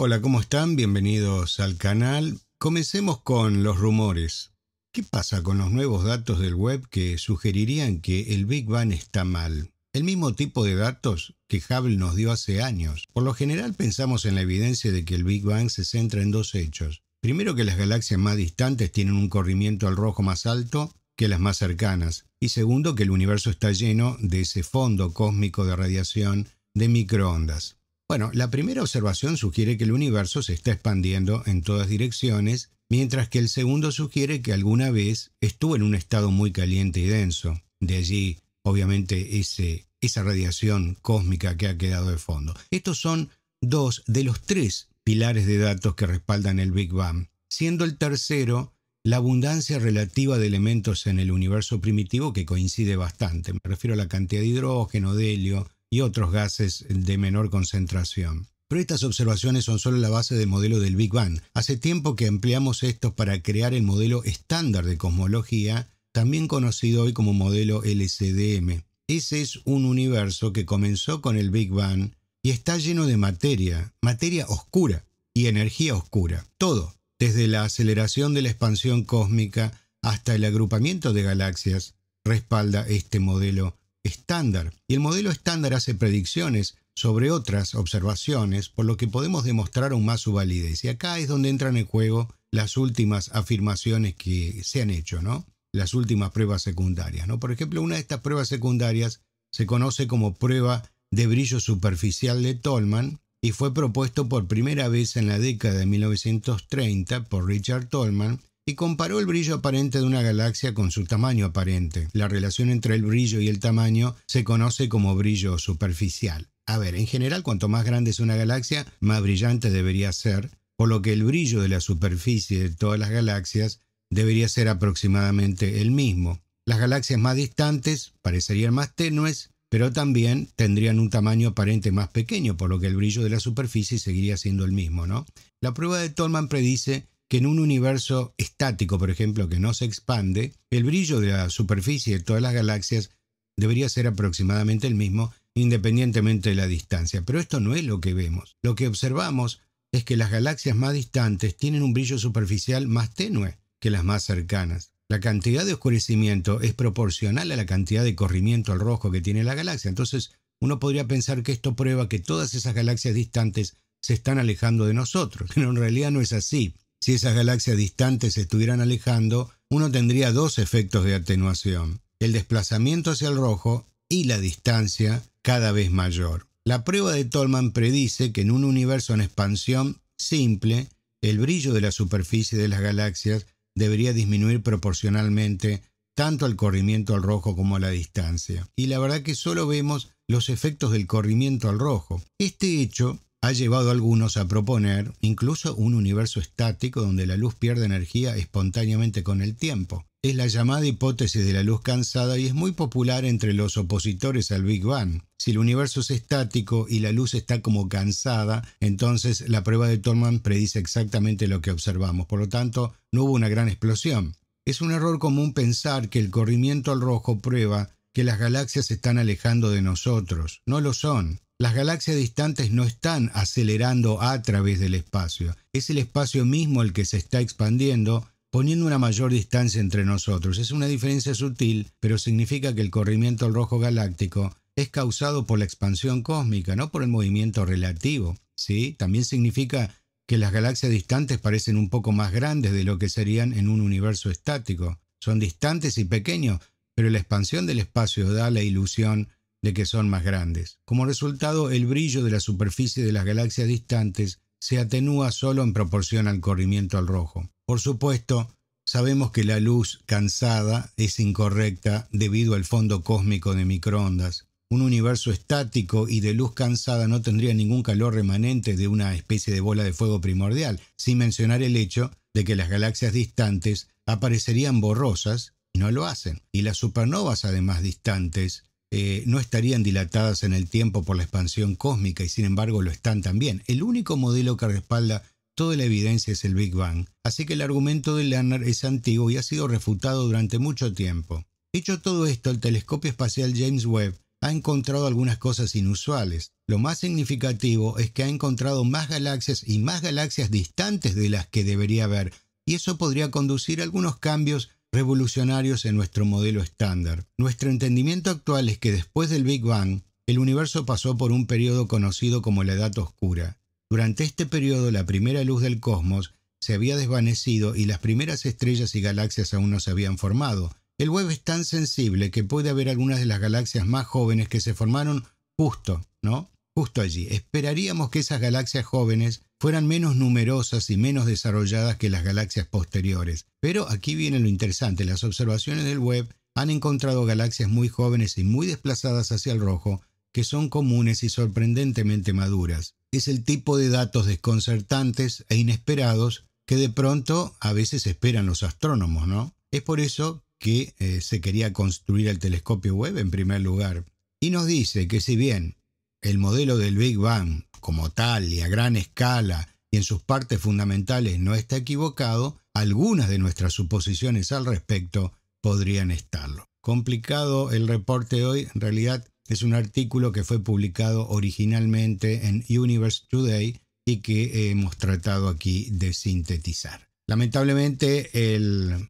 Hola, ¿cómo están? Bienvenidos al canal. Comencemos con los rumores. ¿Qué pasa con los nuevos datos del web que sugerirían que el Big Bang está mal? El mismo tipo de datos que Hubble nos dio hace años. Por lo general pensamos en la evidencia de que el Big Bang se centra en dos hechos. Primero que las galaxias más distantes tienen un corrimiento al rojo más alto que las más cercanas. Y segundo que el universo está lleno de ese fondo cósmico de radiación de microondas. Bueno, la primera observación sugiere que el universo se está expandiendo en todas direcciones, mientras que el segundo sugiere que alguna vez estuvo en un estado muy caliente y denso. De allí, obviamente, ese, esa radiación cósmica que ha quedado de fondo. Estos son dos de los tres pilares de datos que respaldan el Big Bang, siendo el tercero la abundancia relativa de elementos en el universo primitivo que coincide bastante. Me refiero a la cantidad de hidrógeno, de helio, y otros gases de menor concentración. Pero estas observaciones son solo la base del modelo del Big Bang. Hace tiempo que empleamos estos para crear el modelo estándar de cosmología, también conocido hoy como modelo LCDM. Ese es un universo que comenzó con el Big Bang y está lleno de materia, materia oscura y energía oscura. Todo, desde la aceleración de la expansión cósmica hasta el agrupamiento de galaxias, respalda este modelo estándar y el modelo estándar hace predicciones sobre otras observaciones, por lo que podemos demostrar aún más su validez. Y acá es donde entran en juego las últimas afirmaciones que se han hecho, ¿no? Las últimas pruebas secundarias, ¿no? Por ejemplo, una de estas pruebas secundarias se conoce como prueba de brillo superficial de Tolman y fue propuesto por primera vez en la década de 1930 por Richard Tolman y comparó el brillo aparente de una galaxia con su tamaño aparente. La relación entre el brillo y el tamaño se conoce como brillo superficial. A ver, en general cuanto más grande es una galaxia, más brillante debería ser, por lo que el brillo de la superficie de todas las galaxias debería ser aproximadamente el mismo. Las galaxias más distantes parecerían más tenues, pero también tendrían un tamaño aparente más pequeño, por lo que el brillo de la superficie seguiría siendo el mismo, ¿no? La prueba de Tolman predice que en un universo estático, por ejemplo, que no se expande, el brillo de la superficie de todas las galaxias debería ser aproximadamente el mismo independientemente de la distancia. Pero esto no es lo que vemos. Lo que observamos es que las galaxias más distantes tienen un brillo superficial más tenue que las más cercanas. La cantidad de oscurecimiento es proporcional a la cantidad de corrimiento al rojo que tiene la galaxia. Entonces, uno podría pensar que esto prueba que todas esas galaxias distantes se están alejando de nosotros, pero en realidad no es así. Si esas galaxias distantes se estuvieran alejando, uno tendría dos efectos de atenuación, el desplazamiento hacia el rojo y la distancia cada vez mayor. La prueba de Tolman predice que en un universo en expansión simple, el brillo de la superficie de las galaxias debería disminuir proporcionalmente tanto al corrimiento al rojo como a la distancia. Y la verdad que solo vemos los efectos del corrimiento al rojo. Este hecho ha llevado a algunos a proponer incluso un universo estático donde la luz pierde energía espontáneamente con el tiempo. Es la llamada hipótesis de la luz cansada y es muy popular entre los opositores al Big Bang. Si el universo es estático y la luz está como cansada, entonces la prueba de Tolman predice exactamente lo que observamos. Por lo tanto, no hubo una gran explosión. Es un error común pensar que el corrimiento al rojo prueba que las galaxias se están alejando de nosotros. No lo son. Las galaxias distantes no están acelerando a través del espacio, es el espacio mismo el que se está expandiendo poniendo una mayor distancia entre nosotros. Es una diferencia sutil, pero significa que el corrimiento al rojo galáctico es causado por la expansión cósmica, no por el movimiento relativo. ¿sí? También significa que las galaxias distantes parecen un poco más grandes de lo que serían en un universo estático. Son distantes y pequeños, pero la expansión del espacio da la ilusión que son más grandes. Como resultado, el brillo de la superficie de las galaxias distantes se atenúa solo en proporción al corrimiento al rojo. Por supuesto, sabemos que la luz cansada es incorrecta debido al fondo cósmico de microondas. Un universo estático y de luz cansada no tendría ningún calor remanente de una especie de bola de fuego primordial, sin mencionar el hecho de que las galaxias distantes aparecerían borrosas y no lo hacen. Y las supernovas, además distantes, eh, no estarían dilatadas en el tiempo por la expansión cósmica y sin embargo lo están también. El único modelo que respalda toda la evidencia es el Big Bang, así que el argumento de Lerner es antiguo y ha sido refutado durante mucho tiempo. Dicho todo esto, el telescopio espacial James Webb ha encontrado algunas cosas inusuales. Lo más significativo es que ha encontrado más galaxias y más galaxias distantes de las que debería haber, y eso podría conducir a algunos cambios revolucionarios en nuestro modelo estándar. Nuestro entendimiento actual es que después del Big Bang, el universo pasó por un periodo conocido como la Edad Oscura. Durante este periodo la primera luz del cosmos se había desvanecido y las primeras estrellas y galaxias aún no se habían formado. El web es tan sensible que puede haber algunas de las galaxias más jóvenes que se formaron justo, ¿no? Justo allí. Esperaríamos que esas galaxias jóvenes fueran menos numerosas y menos desarrolladas que las galaxias posteriores. Pero aquí viene lo interesante, las observaciones del Webb han encontrado galaxias muy jóvenes y muy desplazadas hacia el rojo que son comunes y sorprendentemente maduras. Es el tipo de datos desconcertantes e inesperados que de pronto a veces esperan los astrónomos, ¿no? Es por eso que eh, se quería construir el telescopio Webb en primer lugar. Y nos dice que si bien el modelo del Big Bang como tal y a gran escala y en sus partes fundamentales no está equivocado, algunas de nuestras suposiciones al respecto podrían estarlo. Complicado el reporte hoy, en realidad es un artículo que fue publicado originalmente en Universe Today y que hemos tratado aquí de sintetizar. Lamentablemente,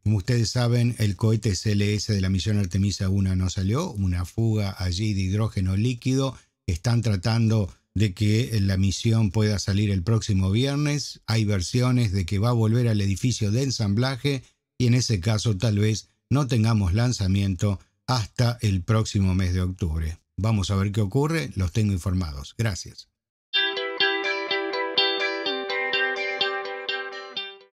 como ustedes saben, el cohete SLS de la misión Artemisa 1 no salió, una fuga allí de hidrógeno líquido. Están tratando de que eh, la misión pueda salir el próximo viernes, hay versiones de que va a volver al edificio de ensamblaje y en ese caso tal vez no tengamos lanzamiento hasta el próximo mes de octubre. Vamos a ver qué ocurre, los tengo informados. Gracias.